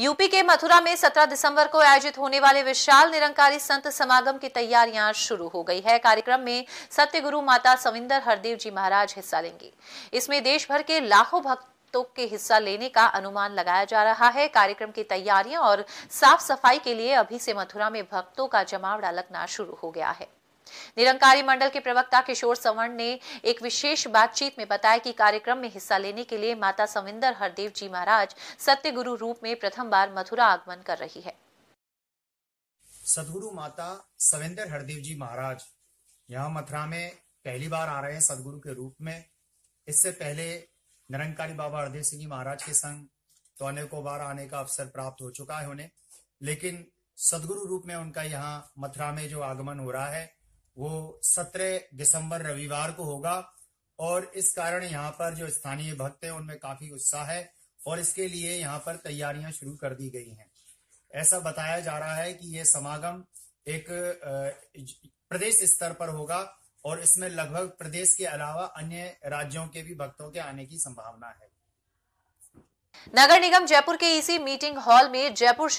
UP के मथुरा में 17 दिसंबर को आयोजित होने वाले विशाल निरंकारी संत समागम की तैयारियां शुरू हो गई है कार्यक्रम में सत्य गुरु माता सविंदर हरदेव जी महाराज हिस्सा लेंगे इसमें देश भर के लाखों भक्तों के हिस्सा लेने का अनुमान लगाया जा रहा है कार्यक्रम की तैयारियां और साफ सफाई के लिए अभी से मथुरा में भक्तों का जमावड़ा लगना शुरू हो गया है निरंकारी मंडल के प्रवक्ता किशोर सवर्ण ने एक विशेष बातचीत में बताया कि कार्यक्रम में हिस्सा लेने के लिए माता सविंदर हरदेव जी महाराज सत्य गुरु रूप में प्रथम बार मथुरा आगमन कर रही है सदगुरु माता सविंदर हरदेव जी महाराज यहाँ मथुरा में पहली बार आ रहे हैं सदगुरु के रूप में इससे पहले निरंकारी बाबा हरदेव सिंह जी महाराज के संग तो अनेकों बार आने का अवसर प्राप्त हो चुका है उन्हें लेकिन सदगुरु रूप में उनका यहाँ मथुरा में जो आगमन हो रहा है वो 17 दिसंबर रविवार को होगा और इस कारण यहाँ पर जो स्थानीय भक्त हैं उनमें काफी उत्साह है और इसके लिए यहाँ पर तैयारियां शुरू कर दी गई हैं ऐसा बताया जा रहा है कि ये समागम एक प्रदेश स्तर पर होगा और इसमें लगभग प्रदेश के अलावा अन्य राज्यों के भी भक्तों के आने की संभावना है नगर निगम जयपुर के इसी मीटिंग हॉल में जयपुर